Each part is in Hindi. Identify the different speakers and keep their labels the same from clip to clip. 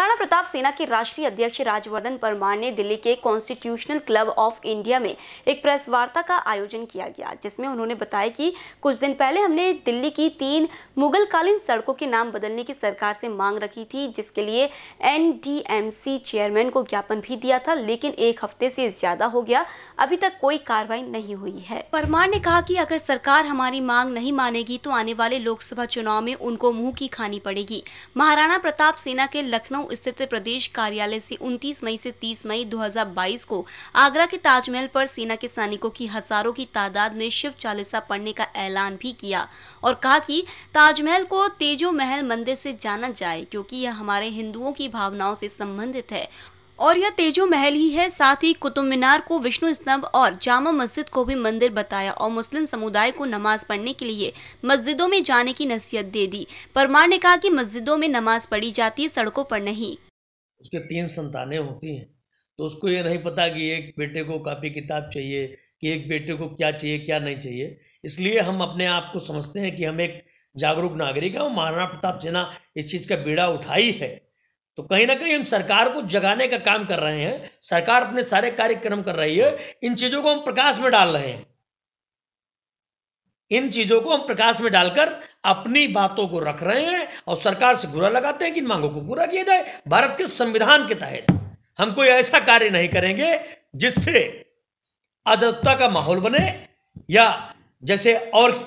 Speaker 1: महाराणा प्रताप सेना के राष्ट्रीय अध्यक्ष राजवर्धन परमार ने दिल्ली के कॉन्स्टिट्यूशनल क्लब ऑफ इंडिया में एक प्रेस वार्ता का आयोजन किया गया जिसमें उन्होंने बताया कि कुछ दिन पहले हमने दिल्ली की तीन मुगलकालीन सड़कों के नाम बदलने की सरकार से मांग रखी थी जिसके लिए एन चेयरमैन को ज्ञापन भी दिया था लेकिन एक हफ्ते से ज्यादा हो गया अभी तक कोई कार्रवाई नहीं हुई है परमार ने कहा की अगर सरकार हमारी मांग नहीं मानेगी तो आने वाले लोकसभा चुनाव में उनको मुँह की खानी पड़ेगी महाराणा प्रताप सेना के लखनऊ स्थित प्रदेश कार्यालय से 29 मई से 30 मई 2022 को आगरा के ताजमहल पर सेना के सैनिकों की हजारों की तादाद में शिव चालीसा पढ़ने का ऐलान भी किया और कहा कि ताजमहल को तेजो महल मंदिर से जाना जाए क्योंकि यह हमारे हिंदुओं की भावनाओं से संबंधित है और यह तेजो महल ही है साथ ही कुतुब मीनार को विष्णु स्तंभ और जामा मस्जिद को भी मंदिर बताया और मुस्लिम समुदाय को नमाज पढ़ने के लिए मस्जिदों में जाने की नसीहत दे दी परमार ने कहा कि मस्जिदों में नमाज पढ़ी जाती है सड़कों पर नहीं
Speaker 2: उसके तीन संताने होती हैं तो उसको ये नहीं पता कि एक बेटे को कापी किताब चाहिए कि एक बेटे को क्या चाहिए क्या नहीं चाहिए इसलिए हम अपने आप को समझते हैं कि हम एक जागरूक नागरिक है और महाराणा प्रताप जिना इस चीज़ का बीड़ा उठाई है तो कहीं ना कहीं हम सरकार को जगाने का काम कर रहे हैं सरकार अपने सारे कार्यक्रम कर रही है इन चीजों को हम प्रकाश में डाल रहे हैं इन चीजों को हम प्रकाश में डालकर अपनी बातों को रख रहे हैं और सरकार से गुरा लगाते हैं कि इन मांगों को पूरा किया जाए भारत के संविधान के तहत हम कोई ऐसा कार्य नहीं करेंगे जिससे अजता का माहौल बने या जैसे और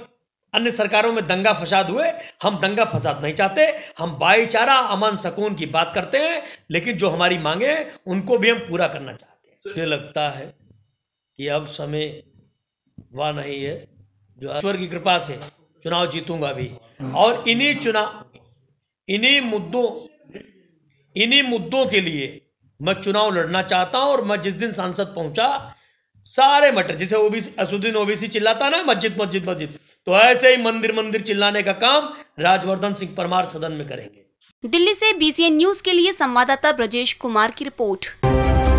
Speaker 2: अन्य सरकारों में दंगा फसाद हुए हम दंगा फसाद नहीं चाहते हम भाईचारा अमन सकून की बात करते हैं लेकिन जो हमारी मांगे उनको भी हम पूरा करना चाहते हैं मुझे लगता है कि अब समय वह नहीं है जो ईश्वर की कृपा से चुनाव जीतूंगा भी और इन्हीं चुनाव इन्हीं मुद्दों इन्हीं मुद्दों के लिए मैं चुनाव लड़ना चाहता हूं और मैं जिस दिन सांसद पहुंचा सारे मटर जैसे ओबीसी असुद्दीन ओबीसी चिल्लाता ना मस्जिद मस्जिद मस्जिद तो ऐसे ही मंदिर मंदिर चिल्लाने का काम राजवर्धन सिंह परमार सदन में करेंगे
Speaker 1: दिल्ली से बीसीएन न्यूज के लिए संवाददाता ब्रजेश कुमार की रिपोर्ट